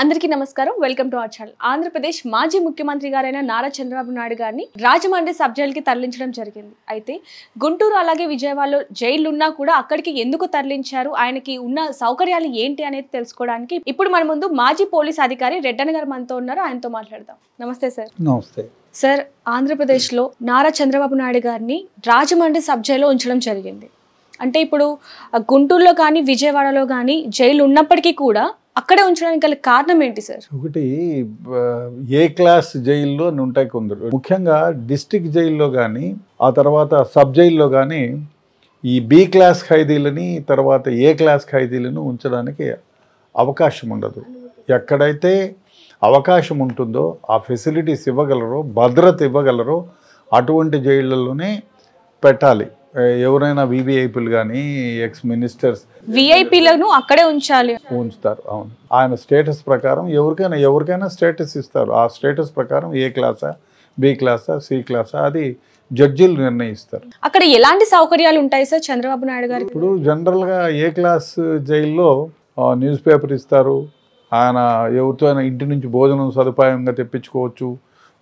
అందరికీ నమస్కారం welcome to our channel Andhra Pradesh మాజీ ముఖ్యమంత్రి గారైన నారా చంద్రబాబు నాయుడు గారిని రాజమండ్రి సబ్ జైలుకి తరలించడం జరిగింది అయితే గుంటూరు అలాగే విజయవాడలో జైలున్నా కూడా అక్కడికి ఎందుకు తరలించారు ఆయనకి ఉన్న సౌకర్యాలు ఏంటి అనేది తెలుసుకోవడానికి ఇప్పుడు మన ముందు మాజీ పోలీస్ అధికారి రెడ్డన్ గారు మనతో ఉన్నారు ఆయనతో మాట్లాడదాం నమస్తే సార్ నమస్తే సార్ ఆంధ్రప్రదేశ్లో నారా చంద్రబాబు నాయుడు గారిని రాజమండ్రి సబ్ జైల్లో ఉంచడం జరిగింది అంటే ఇప్పుడు గుంటూరులో కానీ విజయవాడలో కానీ జైలు ఉన్నప్పటికీ కూడా అక్కడే ఉంచడానికి గల కారణం ఏంటి సార్ ఒకటి ఏ క్లాస్ జైల్లో అని ఉంటాయి కొందరు ముఖ్యంగా డిస్టిక్ జైల్లో కానీ ఆ తర్వాత సబ్ జైల్లో కానీ ఈ బి క్లాస్ ఖైదీలని తర్వాత ఏ క్లాస్ ఖైదీలను ఉంచడానికి అవకాశం ఉండదు ఎక్కడైతే అవకాశం ఉంటుందో ఆ ఫెసిలిటీస్ ఇవ్వగలరో భద్రత ఇవ్వగలరో అటువంటి జైళ్ళలోనే పెట్టాలి ఎవరైనా వివిఐపీలు కానీ ఎక్స్ మినిస్టర్స్ విఐపీలను అక్కడే ఉంచాలి ఉంచుతారు అవును ఆయన స్టేటస్ ప్రకారం ఎవరికైనా ఎవరికైనా స్టేటస్ ఇస్తారు ఆ స్టేటస్ ప్రకారం ఏ క్లాసా బి క్లాసా సి క్లాసా అది జడ్జిలు నిర్ణయిస్తారు అక్కడ ఎలాంటి సౌకర్యాలు ఉంటాయి సార్ చంద్రబాబు నాయుడు గారు ఇప్పుడు జనరల్గా ఏ క్లాస్ జైల్లో న్యూస్ పేపర్ ఇస్తారు ఆయన ఎవరితో అయినా ఇంటి నుంచి భోజనం సదుపాయంగా తెప్పించుకోవచ్చు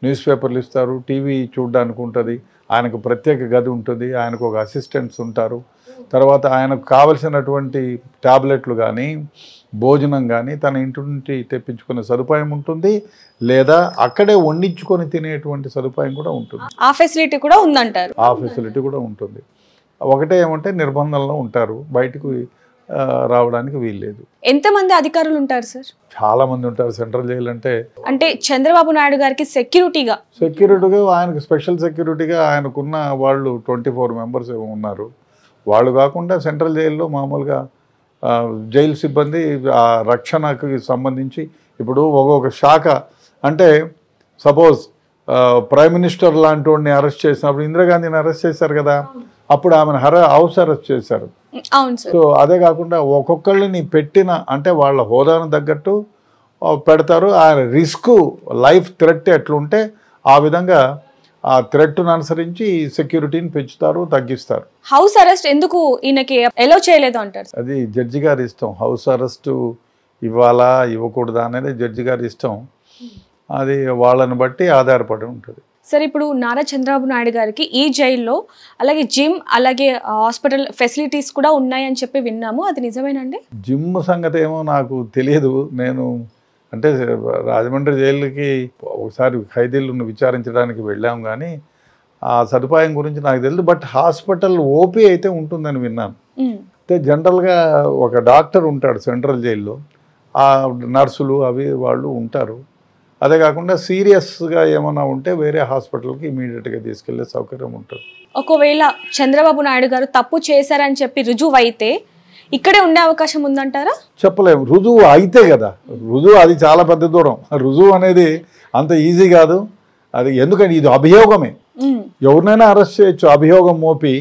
న్యూస్ పేపర్లు ఇస్తారు టీవీ చూడడానికి ఉంటుంది ఆయనకు ప్రత్యేక గది ఉంటుంది ఆయనకు ఒక అసిస్టెంట్స్ ఉంటారు తర్వాత ఆయనకు కావలసినటువంటి ట్యాబ్లెట్లు కానీ భోజనం కానీ తన ఇంటి నుండి తెప్పించుకునే సదుపాయం ఉంటుంది లేదా అక్కడే వండించుకొని తినేటువంటి సదుపాయం కూడా ఉంటుంది ఆ ఫెసిలిటీ కూడా ఉందంటారు ఆ ఫెసిలిటీ కూడా ఉంటుంది ఒకటే ఏమంటే నిర్బంధంలో ఉంటారు బయటకు రావడానికి వీల్లేదు ఎంతమంది అధికారులు ఉంటారు సార్ చాలా మంది ఉంటారు సెంట్రల్ జైలు అంటే అంటే చంద్రబాబు నాయుడు గారికి సెక్యూరిటీగా సెక్యూరిటీగా ఆయనకు స్పెషల్ సెక్యూరిటీగా ఆయనకున్న వాళ్ళు ట్వంటీ ఫోర్ మెంబర్స్ ఉన్నారు వాళ్ళు కాకుండా సెంట్రల్ జైల్లో మామూలుగా జైలు సిబ్బంది ఆ రక్షణకు సంబంధించి ఇప్పుడు ఒక్కొక్క శాఖ అంటే సపోజ్ ప్రైమ్ మినిస్టర్ లాంటి వాడిని అరెస్ట్ చేసినప్పుడు ఇందిరాగాంధీని అరెస్ట్ చేశారు కదా అప్పుడు ఆమెను హర అవసర చేశారు సో అదే కాకుండా ఒక్కొక్కళ్ళని పెట్టిన అంటే వాళ్ళ హోదాను తగ్గట్టు పెడతారు ఆ రిస్క్ లైఫ్ థ్రెట్ ఎట్లుంటే ఆ విధంగా ఆ థ్రెట్ను అనుసరించి సెక్యూరిటీని పెంచుతారు తగ్గిస్తారు హౌస్ అరెస్ట్ ఎందుకు ఈయనకి ఎలా చేయలేదు అంటారు అది జడ్జి గారి ఇష్టం హౌస్ అరెస్ట్ ఇవ్వాలా ఇవ్వకూడదా అనేది జడ్జి గారి ఇష్టం అది వాళ్ళని బట్టి ఆధారపడి ఉంటుంది సార్ ఇప్పుడు నారా చంద్రబాబు నాయుడు గారికి ఈ జైల్లో అలాగే జిమ్ అలాగే హాస్పిటల్ ఫెసిలిటీస్ కూడా ఉన్నాయని చెప్పి విన్నాము అది నిజమేనండి జిమ్ సంగతి ఏమో నాకు తెలియదు నేను అంటే రాజమండ్రి జైలుకి ఒకసారి ఖైదీలను విచారించడానికి వెళ్ళాము కానీ ఆ సదుపాయం గురించి నాకు తెలియదు బట్ హాస్పిటల్ ఓపీ అయితే ఉంటుందని విన్నాను అయితే జనరల్గా ఒక డాక్టర్ ఉంటాడు సెంట్రల్ జైల్లో ఆ నర్సులు అవి వాళ్ళు ఉంటారు అదే కాకుండా సీరియస్గా ఏమైనా ఉంటే వేరే హాస్పిటల్కి ఇమీడియట్గా తీసుకెళ్లే సౌకర్యం ఉంటుంది ఒకవేళ చంద్రబాబు నాయుడు గారు తప్పు చేశారని చెప్పి రుజువు అయితే ఇక్కడే ఉండే అవకాశం ఉందంటారా చెప్పలేము రుజువు అయితే కదా రుజువు అది చాలా పెద్ద దూరం రుజువు అనేది అంత ఈజీ కాదు అది ఎందుకంటే ఇది అభియోగమే ఎవరినైనా అరెస్ట్ చేయొచ్చు అభియోగం మోపి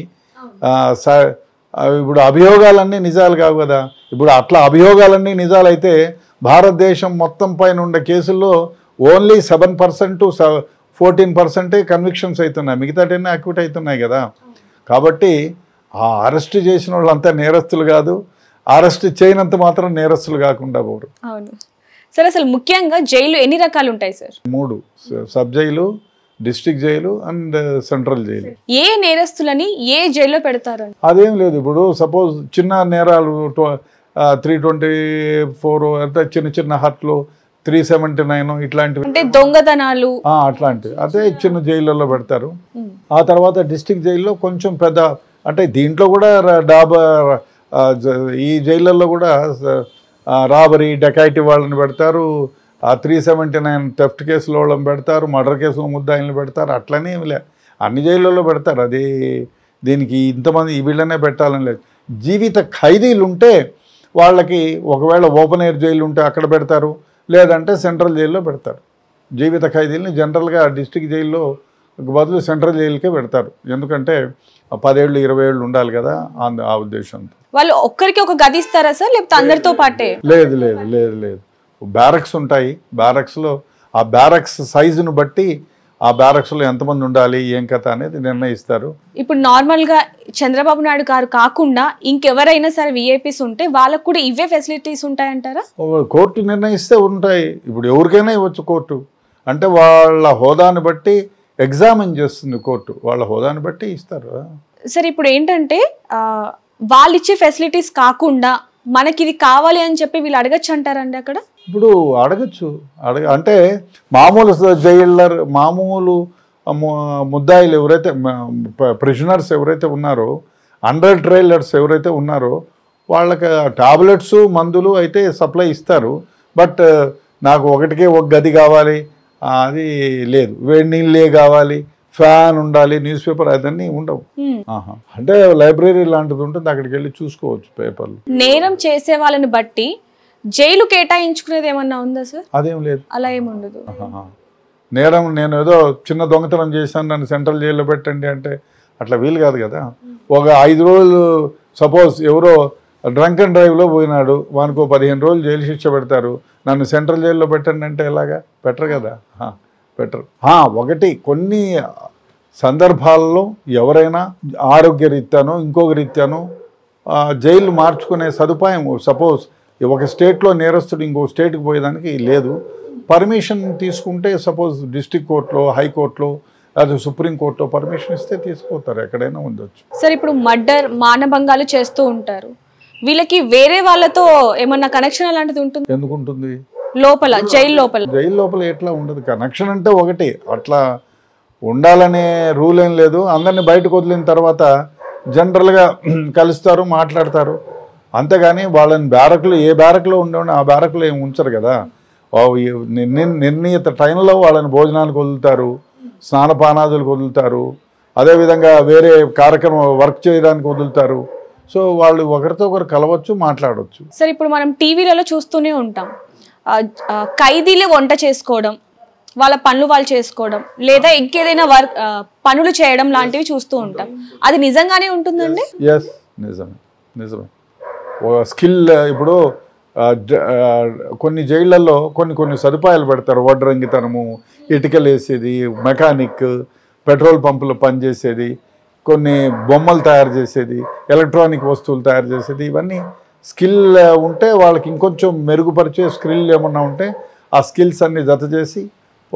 ఇప్పుడు అభియోగాలన్నీ నిజాలు కావు కదా ఇప్పుడు అట్లా అభియోగాలన్నీ నిజాలైతే భారతదేశం మొత్తం పైన ఉండే కేసుల్లో only seven percent to fourteen పర్సెంటే కన్విక్షన్స్ అవుతున్నాయి మిగతాటన్నీ అక్యూట్ అవుతున్నాయి కదా కాబట్టి ఆ అరెస్ట్ చేసిన వాళ్ళంతా నేరస్తులు కాదు అరెస్ట్ చేయనంత మాత్రం నేరస్తులు కాకుండా పోరు సార్ అసలు ముఖ్యంగా జైలు ఎన్ని రకాలు ఉంటాయి సార్ మూడు sub jail district jail and central jail ఏ నేరస్తులని ఏ జైల్లో పెడతారు అదేం లేదు ఇప్పుడు సపోజ్ చిన్న నేరాలు త్రీ ట్వంటీ ఫోర్ అంటే చిన్న చిన్న హట్లు త్రీ సెవెంటీ నైన్ ఇట్లాంటివి అంటే దొంగతనాలు అట్లాంటివి అదే చిన్న జైళ్ళలో పెడతారు ఆ తర్వాత డిస్టిక్ జైల్లో కొంచెం పెద్ద అంటే దీంట్లో కూడా డాబా ఈ జైళ్ళల్లో కూడా రాబరీ డకాయిటీ వాళ్ళని పెడతారు ఆ త్రీ సెవెంటీ నైన్ టెఫ్ట్ కేసులో వాళ్ళని పెడతారు మర్డర్ కేసులో ముద్దాయిలు పెడతారు అట్లనే లే అన్ని జైళ్ళల్లో పెడతారు అది దీనికి ఇంతమంది వీళ్ళనే పెట్టాలని లేదు జీవిత ఖైదీలు ఉంటే వాళ్ళకి ఒకవేళ ఓపెన్ ఎయిర్ జైలు ఉంటే అక్కడ పెడతారు లేదంటే సెంట్రల్ జైల్లో పెడతారు జీవిత ఖైదీలని జనరల్గా డిస్టిక్ జైల్లో బదులు సెంట్రల్ జైలుకే పెడతారు ఎందుకంటే పదేళ్ళు ఇరవై ఏళ్ళు ఉండాలి కదా ఆ ఉద్దేశంతో వాళ్ళు ఒక్కరికి ఒక గది ఇస్తారా సార్ లేకపోతే అందరితో పాటే లేదు లేదు లేదు లేదు బ్యారక్స్ ఉంటాయి బ్యారక్స్లో ఆ బ్యారక్స్ సైజును బట్టి ఆ లో ఎంతమంది ఉండాలి ఏం కథ అనేది నిర్ణయిస్తారు ఇప్పుడు నార్మల్గా చంద్రబాబు నాయుడు గారు కాకుండా ఇంకెవరైనా సరే విఐపీస్ ఉంటే వాళ్ళకు కూడా ఇవే ఫెసిలిటీస్ ఉంటాయంటారా కోర్టు నిర్ణయిస్తే ఉంటాయి ఇప్పుడు ఎవరికైనా ఇవ్వచ్చు కోర్టు అంటే వాళ్ళ హోదాను బట్టి ఎగ్జామిన్ చేస్తుంది కోర్టు వాళ్ళ హోదాను బట్టి ఇస్తారు సరే ఇప్పుడు ఏంటంటే వాళ్ళు ఇచ్చే ఫెసిలిటీస్ కాకుండా మనకి ఇది కావాలి అని చెప్పి వీళ్ళు అడగచ్చు అంటారండి అక్కడ ఇప్పుడు అడగచ్చు అడగ అంటే మామూలు జైలర్ మామూలు ముద్దాయిలు ఎవరైతే ప్రిజనర్స్ ఎవరైతే ఉన్నారో అండర్ ట్రైలర్స్ ఎవరైతే ఉన్నారో వాళ్ళకి టాబ్లెట్స్ మందులు అయితే సప్లై ఇస్తారు బట్ నాకు ఒకటికే ఒక గది కావాలి అది లేదు వేడి నీళ్ళే కావాలి ఫ్యాన్ ఉండాలి న్యూస్ పేపర్ అవన్నీ ఉండవు అంటే లైబ్రరీ లాంటిది ఉంటుంది అక్కడికి వెళ్ళి చూసుకోవచ్చు పేపర్లు నేరం చేసే వాళ్ళని బట్టి జైలు కేటాయించుకునేది ఏమన్నా ఉందా సార్ అదేం లేదు అలా ఏముండదు నేరం నేను ఏదో చిన్న దొంగతనం చేశాను నన్ను సెంట్రల్ జైల్లో పెట్టండి అంటే అట్లా వీలు కాదు కదా ఒక ఐదు రోజులు సపోజ్ ఎవరో డ్రంక్ అండ్ డ్రైవ్లో పోయినాడు వానికి పదిహేను రోజులు జైలు శిక్ష పెడతారు నన్ను సెంట్రల్ జైల్లో పెట్టండి అంటే ఎలాగా పెట్టరు కదా బెటర్ ఒకటి కొన్ని సందర్భాల్లో ఎవరైనా ఆరోగ్య రీత్యానో ఇంకొక రీత్యానో జైలు మార్చుకునే సదుపాయం సపోజ్ ఒక స్టేట్లో నేరస్తుడు ఇంకో స్టేట్కి పోయేదానికి లేదు పర్మిషన్ తీసుకుంటే సపోజ్ డిస్టిక్ కోర్టులో హైకోర్టులో లేదా సుప్రీంకోర్టులో పర్మిషన్ ఇస్తే తీసుకుపోతారు ఎక్కడైనా ఉండొచ్చు సార్ ఇప్పుడు మర్డర్ మానభంగాలు చేస్తూ ఉంటారు వీళ్ళకి వేరే వాళ్ళతో ఏమన్నా కనెక్షన్ అలాంటిది ఉంటుంది ఎందుకుంటుంది లోపల జైలు లోపల జైలు లోపల ఎట్లా ఉండదు కనెక్షన్ అంటే ఒకటి అట్లా ఉండాలనే రూల్ ఏం లేదు అందరిని బయటకు వదిలిన తర్వాత జనరల్గా కలుస్తారు మాట్లాడతారు అంతేగాని వాళ్ళని బ్యారక్లు ఏ బ్యారకులో ఉండవని ఆ బ్యారక్లో ఏమి ఉంచరు కదా నిర్ణీత టైంలో వాళ్ళని భోజనాలకు వదులుతారు స్నానపానాదులకు వదులుతారు అదేవిధంగా వేరే కార్యక్రమం వర్క్ చేయడానికి వదులుతారు సో వాళ్ళు ఒకరితో ఒకరు కలవచ్చు మాట్లాడవచ్చు సరే ఇప్పుడు మనం టీవీలలో చూస్తూనే ఉంటాం ఖైదీలే వంట చేసుకోవడం వాళ్ళ పనులు వాళ్ళు చేసుకోవడం లేదా ఇంకేదైనా వర్క్ పనులు చేయడం లాంటివి చూస్తూ ఉంటాం అది నిజంగానే ఉంటుందండి ఎస్ నిజమే నిజమే స్కిల్ ఇప్పుడు కొన్ని జైళ్ళల్లో కొన్ని కొన్ని సదుపాయాలు పెడతారు వడ్రంగితనము ఇటుకలు వేసేది మెకానిక్ పెట్రోల్ పంపులు పనిచేసేది కొన్ని బొమ్మలు తయారు చేసేది ఎలక్ట్రానిక్ వస్తువులు తయారు చేసేది ఇవన్నీ స్కిల్ ఉంటే వాళ్ళకి ఇంకొంచెం మెరుగుపరిచే స్కిల్ ఏమన్నా ఉంటే ఆ స్కిల్స్ అన్ని జత చేసి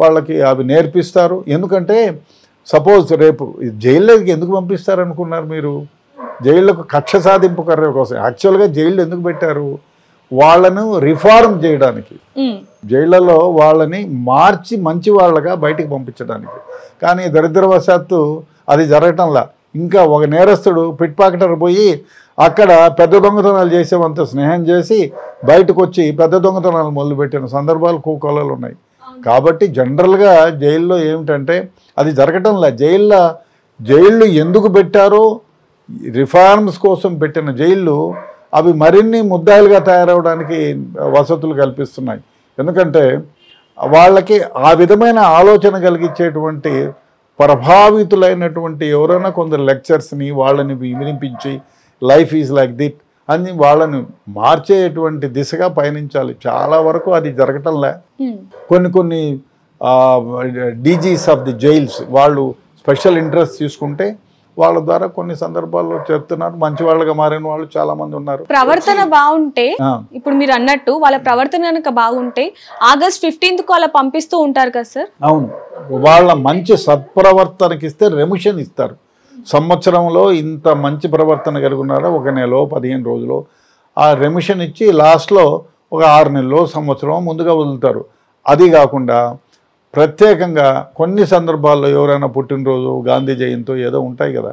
వాళ్ళకి అవి నేర్పిస్తారు ఎందుకంటే సపోజ్ రేపు జైల్లోకి ఎందుకు పంపిస్తారనుకున్నారు మీరు జైళ్ళకు కక్ష సాధింపు కర్ర కోసం యాక్చువల్గా జైళ్ళు ఎందుకు పెట్టారు వాళ్ళను రిఫార్మ్ చేయడానికి జైళ్లలో వాళ్ళని మార్చి మంచి వాళ్ళగా బయటికి పంపించడానికి కానీ దరిద్రవశాత్తు అది జరగటంలా ఇంకా ఒక నేరస్తుడు పిట్ పాకెటర్ పోయి అక్కడ పెద్ద దొంగతనాలు చేసేవంత స్నేహం చేసి బయటకు వచ్చి పెద్ద దొంగతనాలు మొదలుపెట్టిన సందర్భాలు కూకొలలు ఉన్నాయి కాబట్టి జనరల్గా జైల్లో ఏమిటంటే అది జరగటంలా జైల్లో జైళ్ళు ఎందుకు పెట్టారో రిఫార్మ్స్ కోసం పెట్టిన జైళ్ళు అవి మరిన్ని ముద్దాయిలుగా తయారవడానికి వసతులు కల్పిస్తున్నాయి ఎందుకంటే వాళ్ళకి ఆ విధమైన ఆలోచన కలిగించేటువంటి ప్రభావితులైనటువంటి ఎవరైనా కొందరు లెక్చర్స్ని వాళ్ళని వినిపించి లైఫ్ ఈజ్ లైక్ దిట్ అని వాళ్ళని మార్చేటువంటి దిశగా పయనించాలి చాలా వరకు అది జరగటంలే కొన్ని కొన్ని డీజీస్ ఆఫ్ ది జైల్స్ వాళ్ళు స్పెషల్ ఇంట్రెస్ట్ తీసుకుంటే వాళ్ళ ద్వారా కొన్ని సందర్భాల్లో చెప్తున్నారు మంచి వాళ్ళగా మారిన వాళ్ళు చాలా మంది ఉన్నారు ప్రవర్తన బాగుంటే ఇప్పుడు మీరు అన్నట్టు వాళ్ళ ప్రవర్తన కనుక బాగుంటే ఆగస్ట్ ఫిఫ్టీన్త్ కు అలా పంపిస్తూ ఉంటారు కదా సార్ అవును వాళ్ళ మంచి సత్ప్రవర్తనకి ఇస్తే రెమిషన్ ఇస్తారు సంవత్సరంలో ఇంత మంచి ప్రవర్తన కలుగున్నారో ఒక నెల పదిహేను రోజులు ఆ రెమిషన్ ఇచ్చి లాస్ట్లో ఒక ఆరు నెలలో సంవత్సరం ముందుగా వదులుతారు అది కాకుండా ప్రత్యేకంగా కొన్ని సందర్భాల్లో ఎవరైనా పుట్టినరోజు గాంధీ జయంతో ఏదో ఉంటాయి కదా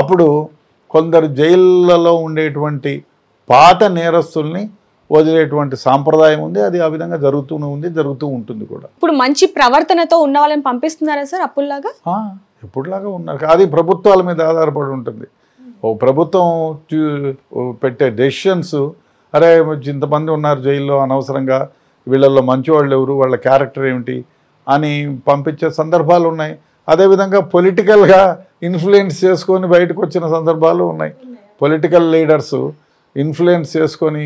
అప్పుడు కొందరు జైళ్ళలో ఉండేటువంటి పాత నేరస్తుల్ని వదిలేటువంటి సాంప్రదాయం ఉంది అది ఆ విధంగా జరుగుతూనే ఉంది జరుగుతూ ఉంటుంది కూడా ఇప్పుడు మంచి ప్రవర్తనతో ఉన్న వాళ్ళని పంపిస్తున్నారా సార్ అప్పుడులాగా ఎప్పుడులాగా ఉన్నారు అది ప్రభుత్వాల మీద ఆధారపడి ఉంటుంది ఓ ప్రభుత్వం పెట్టే డెసిషన్స్ అరే ఇంతమంది ఉన్నారు జైల్లో అనవసరంగా వీళ్ళల్లో మంచివాళ్ళు ఎవరు వాళ్ళ క్యారెక్టర్ ఏమిటి అని పంపించే సందర్భాలు ఉన్నాయి అదేవిధంగా పొలిటికల్గా ఇన్ఫ్లుయెన్స్ చేసుకొని బయటకు వచ్చిన సందర్భాలు ఉన్నాయి పొలిటికల్ లీడర్స్ ఇన్ఫ్లుయెన్స్ చేసుకొని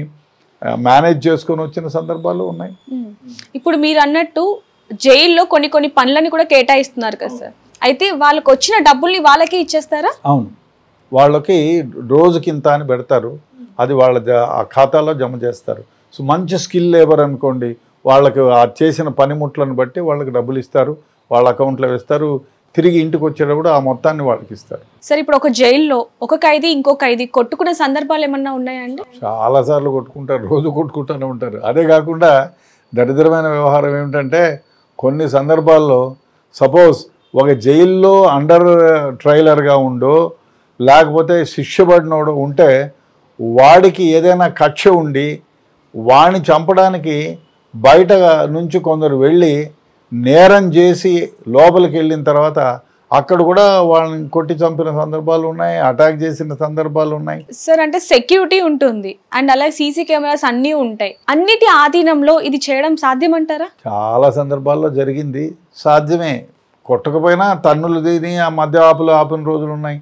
మేనేజ్ చేసుకొని వచ్చిన సందర్భాలు ఉన్నాయి ఇప్పుడు మీరు అన్నట్టు జైల్లో కొన్ని కొన్ని పనులని కూడా కేటాయిస్తున్నారు కదా సార్ అయితే వాళ్ళకి వచ్చిన డబ్బుల్ని వాళ్ళకి ఇచ్చేస్తారా అవును వాళ్ళకి ఇంత అని పెడతారు అది వాళ్ళ ఆ ఖాతాలో జమ చేస్తారు సో మంచి స్కిల్ లేబర్ అనుకోండి వాళ్ళకి చేసిన పనిముట్లను బట్టి వాళ్ళకి డబ్బులు ఇస్తారు వాళ్ళ అకౌంట్లో వేస్తారు తిరిగి ఇంటికి వచ్చేటప్పుడు ఆ మొత్తాన్ని వాళ్ళకి ఇస్తారు సరే ఇప్పుడు ఒక జైల్లో ఒక ఖైదీ ఇంకో ఖైదీ కొట్టుకునే సందర్భాలు ఏమన్నా ఉన్నాయండి చాలా సార్లు కొట్టుకుంటారు రోజు కొట్టుకుంటూనే ఉంటారు అదే కాకుండా దరిద్రమైన వ్యవహారం ఏమిటంటే కొన్ని సందర్భాల్లో సపోజ్ ఒక జైల్లో అండర్ ట్రైలర్గా ఉండో లేకపోతే శిక్షపడినోడు ఉంటే వాడికి ఏదైనా కక్ష ఉండి వాడిని చంపడానికి బయట నుంచి కొందరు వెళ్ళి నేరం చేసి లోపలికి వెళ్ళిన తర్వాత అక్కడ కూడా వాళ్ళని కొట్టి చంపిన సందర్భాలు ఉన్నాయి అటాక్ చేసిన సందర్భాలు ఉన్నాయి సార్ అంటే సెక్యూరిటీ ఉంటుంది అండ్ అలాగే సీసీ కెమెరాస్ అన్నీ ఉంటాయి అన్నిటి ఆధీనంలో ఇది చేయడం సాధ్యమంటారా చాలా సందర్భాల్లో జరిగింది సాధ్యమే కొట్టకపోయినా తన్నులు తిని ఆ మధ్య ఆపులు ఆపిన రోజులు ఉన్నాయి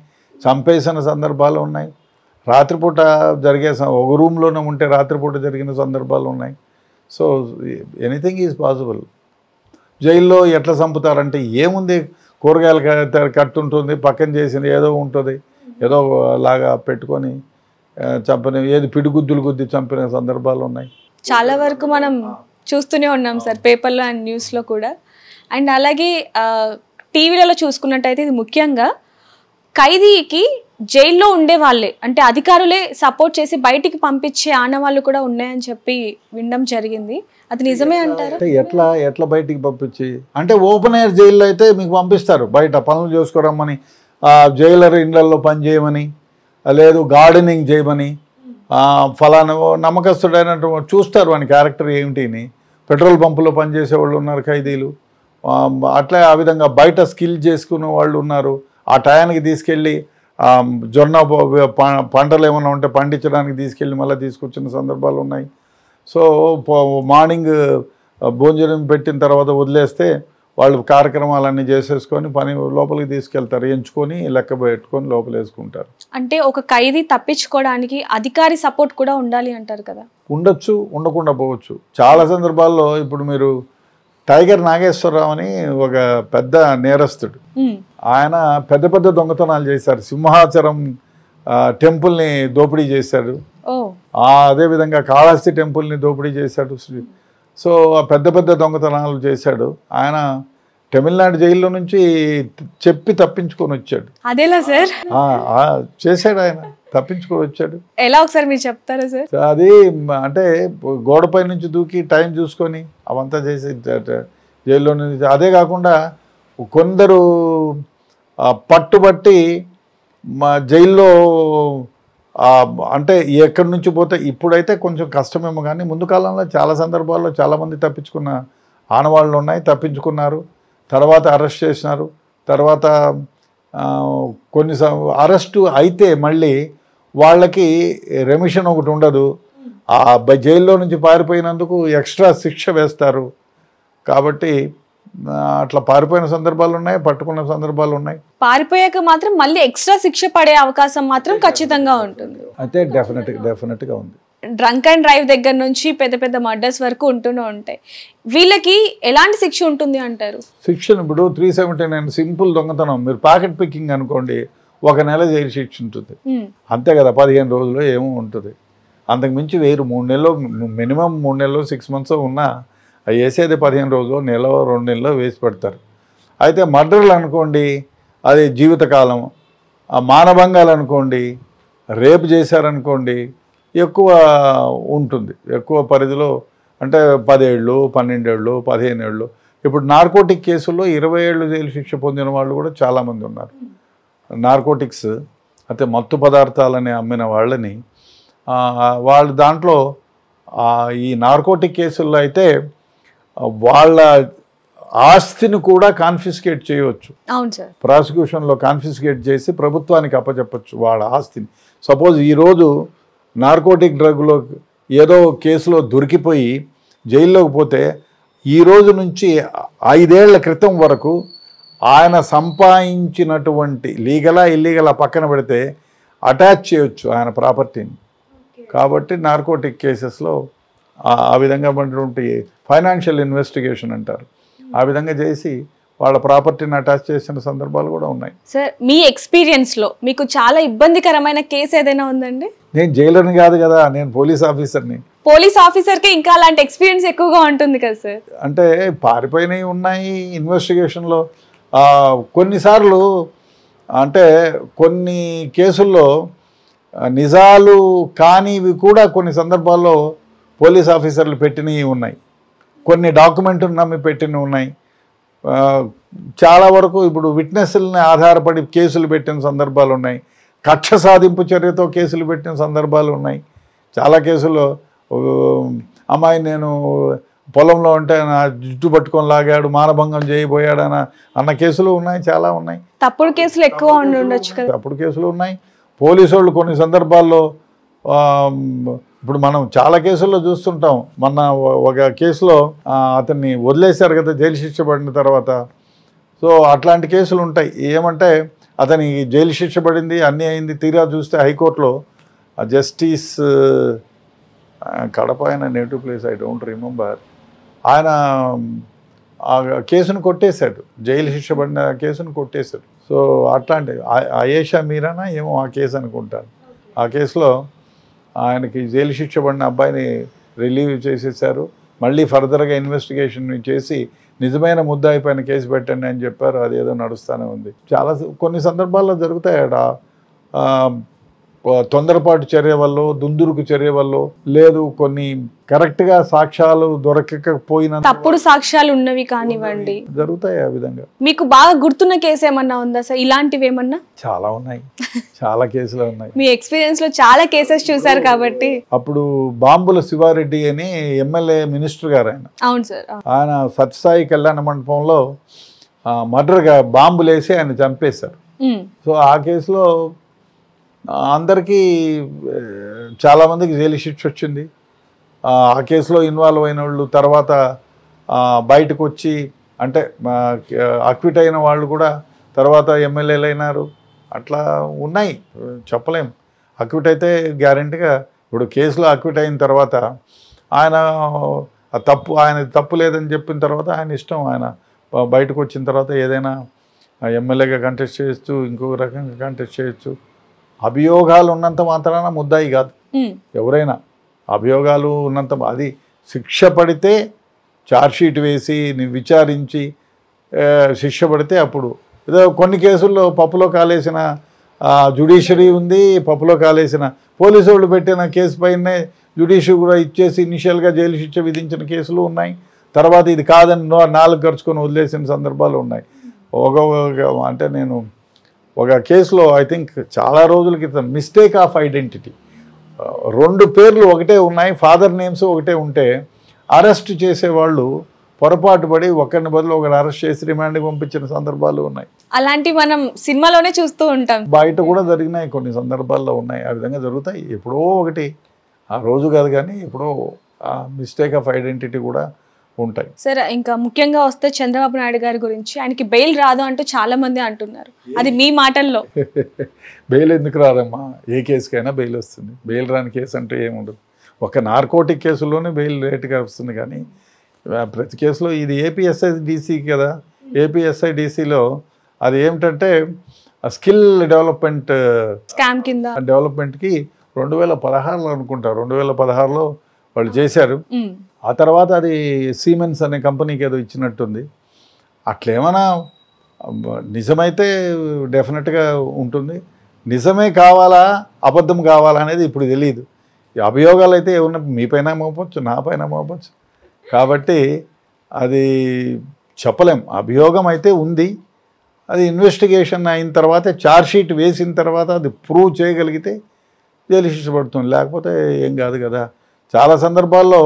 చంపేసిన సందర్భాలు ఉన్నాయి రాత్రిపూట జరిగే ఒక రూమ్లోనే ఉంటే రాత్రిపూట జరిగిన సందర్భాలు ఉన్నాయి సో ఎనీథింగ్ ఈజ్ పాసిబుల్ జైల్లో ఎట్లా చంపుతారంటే ఏముంది కూరగాయలు కట్టుంటుంది పక్కన చేసిన ఏదో ఉంటుంది ఏదో లాగా పెట్టుకొని చంపని ఏది పిడిగుద్దులు గుద్ది చంపిన సందర్భాలు ఉన్నాయి చాలా వరకు మనం చూస్తూనే ఉన్నాం సార్ పేపర్లో అండ్ న్యూస్లో కూడా అండ్ అలాగే టీవీలలో చూసుకున్నట్టయితే ఇది ముఖ్యంగా ఖైదీకి జైల్లో ఉండే వాళ్ళే అంటే అధికారులే సపోర్ట్ చేసి బయటికి పంపించే ఆనవాళ్ళు కూడా ఉన్నాయని చెప్పి వినడం జరిగింది అది నిజమే అంటారు ఎట్లా ఎట్లా బయటికి పంపించి అంటే ఓపెన్ ఎయిర్ జైల్లో అయితే మీకు పంపిస్తారు బయట పనులు చేసుకోవడమని జైలర్ ఇండ్లలో పని చేయమని లేదు గార్డెనింగ్ చేయమని ఫలాన నమ్మకస్తుడైనటువంటి చూస్తారు వాని క్యారెక్టర్ ఏమిటిని పెట్రోల్ పంపులో పనిచేసేవాళ్ళు ఉన్నారు ఖైదీలు అట్లా ఆ విధంగా బయట స్కిల్ చేసుకునే వాళ్ళు ఉన్నారు ఆ టయానికి తీసుకెళ్ళి జొన్న పంటలు ఏమైనా ఉంటే పండించడానికి తీసుకెళ్ళి మళ్ళీ తీసుకొచ్చిన సందర్భాలు ఉన్నాయి సో మార్నింగ్ భోజనం పెట్టిన తర్వాత వదిలేస్తే వాళ్ళు కార్యక్రమాలన్నీ చేసేసుకొని పని లోపలికి తీసుకెళ్తారు ఎంచుకొని లెక్క పెట్టుకొని లోపల వేసుకుంటారు అంటే ఒక ఖైదీ తప్పించుకోవడానికి అధికారి సపోర్ట్ కూడా ఉండాలి అంటారు కదా ఉండొచ్చు ఉండకుండా పోవచ్చు చాలా సందర్భాల్లో ఇప్పుడు మీరు టైగర్ నాగేశ్వరరావు అని ఒక పెద్ద నేరస్తుడు ఆయన పెద్ద పెద్ద దొంగతనాలు చేశారు సింహాచరం టెంపుల్ని దోపిడీ చేశాడు అదేవిధంగా కాళహస్తి టెంపుల్ని దోపిడీ చేశాడు సో పెద్ద పెద్ద దొంగతనాలు చేశాడు ఆయన తమిళనాడు జైల్లో నుంచి చెప్పి తప్పించుకొని వచ్చాడు అదేలా సార్ చేశాడు ఆయన తప్పించుకోవచ్చాడు వచ్చాడు ఎలా ఒకసారి మీరు చెప్తారా సార్ అది అంటే గోడపై నుంచి దూకి టైం చూసుకొని అవంతా చేసి జైల్లో నుంచి అదే కాకుండా కొందరు పట్టుబట్టి మా జైల్లో అంటే ఎక్కడి నుంచి పోతే ఇప్పుడైతే కొంచెం కష్టమేమో కానీ ముందు కాలంలో చాలా సందర్భాల్లో చాలామంది తప్పించుకున్న ఆనవాళ్ళు ఉన్నాయి తప్పించుకున్నారు తర్వాత అరెస్ట్ చేసినారు తర్వాత కొన్ని అరెస్టు అయితే మళ్ళీ వాళ్ళకి రెమిషన్ ఒకటి ఉండదు ఆ జైల్లో నుంచి పారిపోయినందుకు ఎక్స్ట్రా శిక్ష వేస్తారు కాబట్టి అట్లా పారిపోయిన సందర్భాలు ఉన్నాయి పట్టుకున్న సందర్భాలు ఉన్నాయి పారిపోయాక మాత్రం మళ్ళీ ఎక్స్ట్రా శిక్ష పడే అవకాశం మాత్రం ఖచ్చితంగా ఉంటుంది అయితే డెఫినెట్ డెఫినెట్గా ఉంది డ్రంక్ అండ్ డ్రైవ్ దగ్గర నుంచి పెద్ద పెద్ద మర్డర్స్ వరకు ఉంటూనే ఉంటాయి వీళ్ళకి ఎలాంటి శిక్ష ఉంటుంది అంటారు శిక్షణ ఇప్పుడు త్రీ సెవెంటీ నైన్ సింపుల్ దొంగతనం మీరు ప్యాకెట్ పికింగ్ అనుకోండి ఒక నెల జైలు శిక్ష ఉంటుంది అంతే కదా పదిహేను రోజులు ఏమో ఉంటుంది అంతకుమించి వేరు మూడు నెలలు మినిమం మూడు నెలలు సిక్స్ మంత్స్ ఉన్నా వేసేది పదిహేను రోజులు నెల రెండు నెలలో వేసి పెడతారు అయితే మర్డర్లు అనుకోండి అది జీవితకాలం మానభంగాలు అనుకోండి రేపు చేశారనుకోండి ఎక్కువ ఉంటుంది ఎక్కువ పరిధిలో అంటే పదేళ్ళు పన్నెండేళ్ళు పదిహేను ఏళ్ళు ఇప్పుడు నార్కోటిక్ కేసుల్లో ఇరవై ఏళ్ళు జైలు శిక్ష పొందిన వాళ్ళు కూడా చాలామంది ఉన్నారు నార్కోటిక్స్ అయితే మత్తు పదార్థాలని అమ్మిన వాళ్ళని వాళ్ళ దాంట్లో ఈ నార్కోటిక్ కేసుల్లో అయితే వాళ్ళ ఆస్తిని కూడా కాన్ఫిస్కేట్ చేయవచ్చు ప్రాసిక్యూషన్లో కాన్ఫిస్కేట్ చేసి ప్రభుత్వానికి అప్పచెప్పచ్చు వాళ్ళ ఆస్తిని సపోజ్ ఈరోజు నార్కోటిక్ డ్రగ్లో ఏదో కేసులో దొరికిపోయి జైల్లోకి పోతే ఈ రోజు నుంచి ఐదేళ్ల క్రితం వరకు ఆయన సంపాదించినటువంటి లీగలా ఇల్లీగలా పక్కన పెడితే అటాచ్ చేయొచ్చు ఆయన ప్రాపర్టీని కాబట్టి నార్కోటిక్ కేసెస్లో ఆ విధంగా ఫైనాన్షియల్ ఇన్వెస్టిగేషన్ అంటారు ఆ విధంగా చేసి వాళ్ళ ప్రాపర్టీని అటాచ్ చేసిన సందర్భాలు కూడా ఉన్నాయి సార్ మీ ఎక్స్పీరియన్స్లో మీకు చాలా ఇబ్బందికరమైన కేసు ఏదైనా ఉందండి నేను జైలర్ని కాదు కదా నేను పోలీస్ ఆఫీసర్ని పోలీస్ ఆఫీసర్కి ఇంకా అలాంటి ఎక్స్పీరియన్స్ ఎక్కువగా ఉంటుంది కదా సార్ అంటే పారిపోయినవి ఉన్నాయి ఇన్వెస్టిగేషన్లో కొన్నిసార్లు అంటే కొన్ని కేసుల్లో నిజాలు కానివి కూడా కొన్ని సందర్భాల్లో పోలీస్ ఆఫీసర్లు పెట్టినవి ఉన్నాయి కొన్ని డాక్యుమెంట్లు నమ్మి పెట్టినవి ఉన్నాయి చాలా వరకు ఇప్పుడు విట్నెస్లని ఆధారపడి కేసులు పెట్టిన సందర్భాలు ఉన్నాయి కక్ష సాధింపు చర్యతో కేసులు పెట్టిన సందర్భాలు ఉన్నాయి చాలా కేసుల్లో అమ్మాయి నేను పొలంలో ఉంటే నా జుట్టు పట్టుకొని లాగాడు మానభంగం చేయబోయాడు అన్న అన్న కేసులు ఉన్నాయి చాలా ఉన్నాయి తప్పుడు కేసులు ఎక్కువ ఉండొచ్చు తప్పుడు కేసులు ఉన్నాయి పోలీసు వాళ్ళు కొన్ని సందర్భాల్లో ఇప్పుడు మనం చాలా కేసుల్లో చూస్తుంటాం మొన్న ఒక కేసులో అతన్ని వదిలేశారు కదా జైలు శిక్ష పడిన తర్వాత సో అట్లాంటి కేసులు ఉంటాయి ఏమంటే అతని జైలు శిక్ష పడింది అన్నీ అయింది తీరా చూస్తే హైకోర్టులో జస్టిస్ కడప ఆయన native place I don't remember ఆయన ఆ కేసును కొట్టేశాడు జైలు శిక్ష పడిన కేసును కొట్టేశాడు సో అట్లాంటి అయేషా మీరానా ఏమో ఆ కేసు అనుకుంటాను ఆ కేసులో ఆయనకి జైలు శిక్ష పడిన అబ్బాయిని రిలీవ్ చేసేసారు మళ్ళీ ఫర్దర్గా ఇన్వెస్టిగేషన్ చేసి నిజమైన ముద్దాయి పైన కేసు పెట్టండి అని చెప్పారు అదేదో నడుస్తూనే ఉంది చాలా కొన్ని సందర్భాల్లో జరుగుతాయట తొందరపాటు చర్య వల్ల దుందురుకు చర్య వల్ల లేదు కొన్ని కరెక్ట్ గా సాక్ష్యాలు దొరకకపోయిన తప్పుడు సాక్ష్యాలు ఉన్నవి కానివ్వండి జరుగుతాయి ఆ విధంగా మీకు బాగా గుర్తున్న కేసు ఏమన్నా ఉందా సార్ ఇలాంటివి ఏమన్నా చాలా ఉన్నాయి చాలా కేసులు ఉన్నాయి మీ ఎక్స్పీరియన్స్ లో చాలా కేసెస్ చూసారు కాబట్టి అప్పుడు బాంబుల శివారెడ్డి అని ఎమ్మెల్యే మినిస్టర్ గారు ఆయన అవును సార్ ఆయన సత్యసాయి కళ్యాణ మండపంలో మర్డర్గా బాంబులేసి ఆయన చంపేశారు సో ఆ కేసులో అందరికీ చాలామందికి జైలు శిక్ష వచ్చింది ఆ కేసులో ఇన్వాల్వ్ అయిన వాళ్ళు తర్వాత బయటకు వచ్చి అంటే అక్విట్ అయిన వాళ్ళు కూడా తర్వాత ఎమ్మెల్యేలు అయినారు అట్లా ఉన్నాయి చెప్పలేం అక్విట్ అయితే గ్యారంటీగా ఇప్పుడు కేసులో అక్విట్ అయిన తర్వాత ఆయన తప్పు ఆయన తప్పు లేదని చెప్పిన తర్వాత ఆయన ఇష్టం ఆయన బయటకు వచ్చిన తర్వాత ఏదైనా ఎమ్మెల్యేగా కంటెస్ట్ చేయొచ్చు ఇంకో రకంగా కంటెస్ట్ చేయొచ్చు అభియోగాలు ఉన్నంత మాత్రాన ముద్దాయి కాదు ఎవరైనా అభియోగాలు ఉన్నంత అది శిక్ష పడితే ఛార్జ్షీట్ వేసి విచారించి శిక్ష పడితే అప్పుడు ఏదో కొన్ని కేసుల్లో పప్పులో కాలేసిన జుడిషియరీ ఉంది పప్పులో కాలేసిన పోలీసు వాళ్ళు పెట్టిన కేసు పైనే జుడిషియరీ కూడా ఇచ్చేసి ఇనిషియల్గా జైలు శిక్ష విధించిన కేసులు ఉన్నాయి తర్వాత ఇది కాదని నాలుగు ఖర్చుకొని వదిలేసిన సందర్భాలు ఉన్నాయి ఒక అంటే నేను ఒక కేసులో ఐ థింక్ చాలా రోజుల క్రితం మిస్టేక్ ఆఫ్ ఐడెంటిటీ రెండు పేర్లు ఒకటే ఉన్నాయి ఫాదర్ నేమ్స్ ఒకటే ఉంటే అరెస్ట్ చేసేవాళ్ళు పొరపాటు పడి ఒకరిని బదులు ఒకరు అరెస్ట్ చేసి రిమాండ్ పంపించిన సందర్భాలు ఉన్నాయి అలాంటి మనం సినిమాలోనే చూస్తూ ఉంటాం బయట కూడా జరిగినాయి కొన్ని సందర్భాల్లో ఉన్నాయి ఆ విధంగా జరుగుతాయి ఎప్పుడో ఒకటి ఆ రోజు కాదు కానీ ఎప్పుడో ఆ మిస్టేక్ ఆఫ్ ఐడెంటిటీ కూడా ఉంటాయి సరే ఇంకా ముఖ్యంగా వస్తే చంద్రబాబు నాయుడు గారి గురించి ఆయనకి బెయిల్ రాదు అంటూ చాలా మంది అంటున్నారు అది మీ మాటల్లో బెయిల్ ఎందుకు రాదమ్మా ఏ కేసుకైనా బెయిల్ వస్తుంది బెయిల్ రాని కేసు అంటూ ఏముండదు ఒక నార్కోటిక్ కేసులోనే బెయిల్ రేటుగా వస్తుంది కానీ ప్రతి కేసులో ఇది ఏపీఎస్ఐ డీసీ కదా ఏపీఎస్ఐ డీసీలో అది ఏమిటంటే స్కిల్ డెవలప్మెంట్ స్కామ్ కింద డెవలప్మెంట్కి రెండు వేల పదహారులో అనుకుంటారు రెండు వేల పదహారులో వాళ్ళు చేశారు ఆ తర్వాత అది సీమెన్స్ అనే కంపెనీకి ఏదో ఇచ్చినట్టుంది అట్లేమైనా నిజమైతే డెఫినెట్గా ఉంటుంది నిజమే కావాలా అబద్ధం కావాలా అనేది ఇప్పుడు తెలియదు అభియోగాలు అయితే ఏమన్నా మీపైన మోపచ్చు నా పైన మోపచ్చు కాబట్టి అది చెప్పలేం అభియోగం అయితే ఉంది అది ఇన్వెస్టిగేషన్ అయిన తర్వాత ఛార్జ్షీట్ వేసిన తర్వాత అది ప్రూవ్ చేయగలిగితే జైలు శిక్ష పడుతుంది లేకపోతే ఏం కాదు కదా చాలా సందర్భాల్లో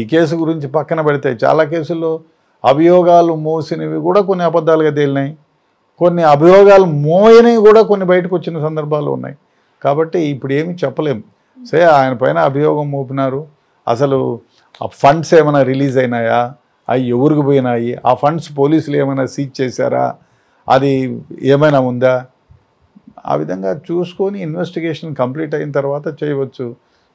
ఈ కేసు గురించి పక్కన పెడితే చాలా కేసుల్లో అభియోగాలు మోసినవి కూడా కొన్ని అబద్ధాలుగా తేలినాయి కొన్ని అభియోగాలు మోయనివి కూడా కొన్ని బయటకు వచ్చిన సందర్భాలు ఉన్నాయి కాబట్టి ఇప్పుడు ఏమి చెప్పలేము సే ఆయన పైన అభియోగం మోపినారు అసలు ఆ ఫండ్స్ ఏమైనా రిలీజ్ అయినాయా అవి ఎవరికి పోయినాయి ఆ ఫండ్స్ పోలీసులు ఏమైనా సీజ్ చేశారా అది ఏమైనా ఉందా ఆ విధంగా చూసుకొని ఇన్వెస్టిగేషన్ కంప్లీట్ అయిన తర్వాత చేయవచ్చు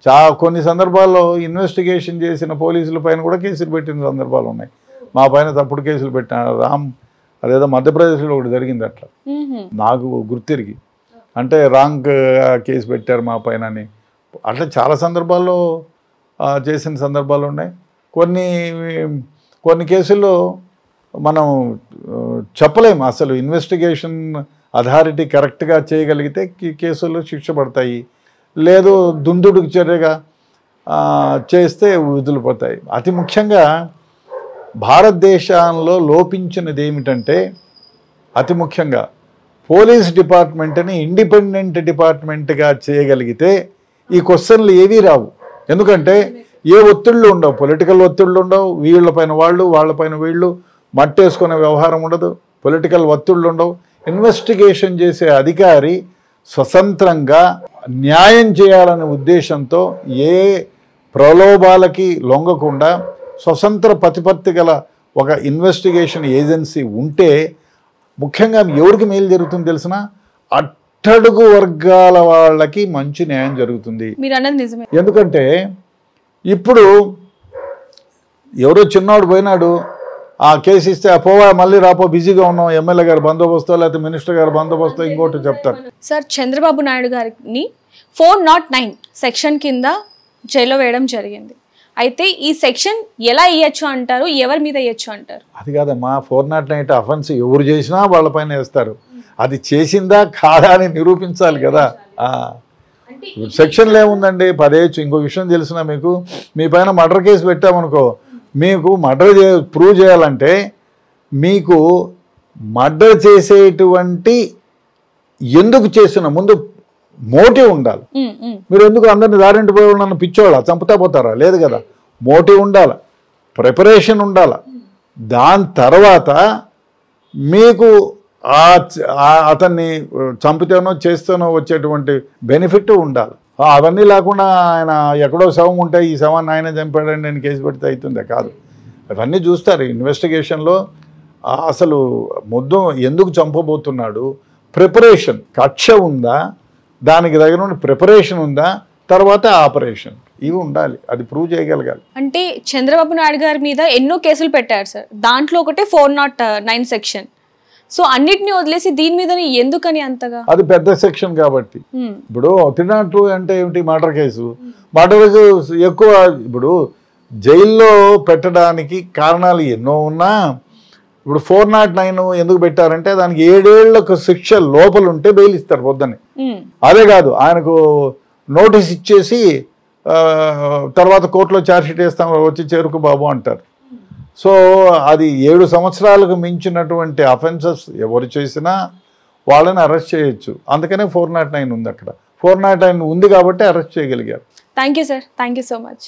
చా కొన్ని సందర్భాల్లో ఇన్వెస్టిగేషన్ చేసిన పోలీసుల పైన కూడా కేసులు పెట్టిన సందర్భాలు ఉన్నాయి మా పైన తప్పుడు కేసులు పెట్టిన రామ్ అదేదో మధ్యప్రదేశ్లో ఒకటి జరిగింది అట్లా నాకు గుర్తిరిగి అంటే రాంగ్ కేసు పెట్టారు మా పైన అని అట్లా చాలా సందర్భాల్లో చేసిన సందర్భాలు ఉన్నాయి కొన్ని కొన్ని కేసుల్లో మనం చెప్పలేము అసలు ఇన్వెస్టిగేషన్ అథారిటీ కరెక్ట్గా చేయగలిగితే కేసులు శిక్ష పడతాయి లేదు దుందుడుకు చర్యగా చేస్తే వదిలిపోతాయి అతి ముఖ్యంగా భారతదేశంలో లోపించినది ఏమిటంటే అతి ముఖ్యంగా పోలీస్ డిపార్ట్మెంట్ని ఇండిపెండెంట్ డిపార్ట్మెంట్గా చేయగలిగితే ఈ క్వశ్చన్లు ఏవీ రావు ఎందుకంటే ఏ ఒత్తిళ్ళు ఉండవు పొలిటికల్ ఒత్తిళ్ళు ఉండవు వీళ్ళపైన వాళ్ళు వాళ్ళపైన వీళ్ళు మట్టేసుకునే వ్యవహారం ఉండదు పొలిటికల్ ఒత్తిళ్ళు ఉండవు ఇన్వెస్టిగేషన్ చేసే అధికారి స్వతంత్రంగా న్యాయం చేయాలనే ఉద్దేశంతో ఏ ప్రలోభాలకి లొంగకుండా స్వతంత్ర ప్రతిపత్తి గల ఒక ఇన్వెస్టిగేషన్ ఏజెన్సీ ఉంటే ముఖ్యంగా ఎవరికి మేలు జరుగుతుంది తెలిసిన అట్టడుగు వర్గాల వాళ్ళకి మంచి న్యాయం జరుగుతుంది ఎందుకంటే ఇప్పుడు ఎవరో చిన్నవాడు పోయినాడు ఆ కేసు ఇస్తే పోవా మళ్ళీ రాపో బిజీగా ఉన్నాం ఎమ్మెల్యే గారు బందోబస్తు లేకపోతే మినిస్టర్ గారు బందోబస్తు ఇంకోటి చెప్తారు సార్ చంద్రబాబు నాయుడు గారిని ఫోర్ నాట్ నైన్ సెక్షన్ కింద జైల్లో వేయడం జరిగింది అయితే ఈ సెక్షన్ ఎలా ఇవ్వచ్చు అంటారు ఎవరి మీద ఇవ్వచ్చు అంటారు అది కాదమ్మా ఫోర్ నాట్ నైన్ అఫెన్స్ ఎవరు చేసినా వాళ్ళపైన వేస్తారు అది చేసిందా కాదా అని నిరూపించాలి కదా సెక్షన్లు ఏముందండి పదేయచ్చు ఇంకో విషయం తెలిసిన మీకు మీ పైన మర్డర్ కేసు పెట్టామనుకో మీకు మర్డర్ చే ప్రూవ్ చేయాలంటే మీకు మర్డర్ చేసేటువంటి ఎందుకు చేసిన ముందు మోటివ్ ఉండాలి మీరు ఎందుకు అందరిని దారింటిపోయి నన్ను పిచ్చోళ్ళ చంపుతా పోతారా లేదు కదా మోటివ్ ఉండాల ప్రిపరేషన్ ఉండాల దాని తర్వాత మీకు అతన్ని చంపుతానో చేస్తానో వచ్చేటువంటి బెనిఫిట్ ఉండాలి అవన్నీ లేకుండా ఆయన ఎక్కడో శవం ఉంటే ఈ శవాన్ని ఆయన చంపాడని నేను కేసు పెడితే అవుతుందే కాదు అవన్నీ చూస్తారు ఇన్వెస్టిగేషన్లో అసలు ముద్దు ఎందుకు చంపబోతున్నాడు ప్రిపరేషన్ కక్ష ఉందా దానికి దగ్గర ఉన్న ప్రిపరేషన్ ఉందా తర్వాత ఆపరేషన్ ఇవి ఉండాలి అది ప్రూవ్ చేయగలగాలి అంటే చంద్రబాబు నాయుడు గారి మీద ఎన్నో కేసులు పెట్టారు సార్ దాంట్లో ఒకటే four nought nine section so అన్నిటిని వదిలేసి దీని మీద ఎందుకని అంతగా అది పెద్ద సెక్షన్ కాబట్టి ఇప్పుడు త్రీ అంటే ఏమిటి మర్డర్ కేసు మర్డర్ కేసు ఎక్కువ ఇప్పుడు జైల్లో పెట్టడానికి కారణాలు ఎన్నో ఉన్నా ఇప్పుడు ఫోర్ నాట్ నైన్ ఎందుకు పెట్టారంటే దానికి ఏడేళ్లకు శిక్ష లోపల ఉంటే బెయిల్ ఇస్తారు పొద్దున్నే అదే కాదు ఆయనకు నోటీస్ ఇచ్చేసి తర్వాత కోర్టులో ఛార్జ్షీట్ వేస్తాం వచ్చి చేరుకు బాబు అంటారు సో అది ఏడు సంవత్సరాలకు మించినటువంటి అఫెన్సెస్ ఎవరు చేసినా వాళ్ళని అరెస్ట్ చేయొచ్చు అందుకనే ఫోర్ నాట్ నైన్ ఉంది అక్కడ ఫోర్ నాట్ నైన్ ఉంది కాబట్టి అరెస్ట్ చేయగలిగారు thank you sir thank you so much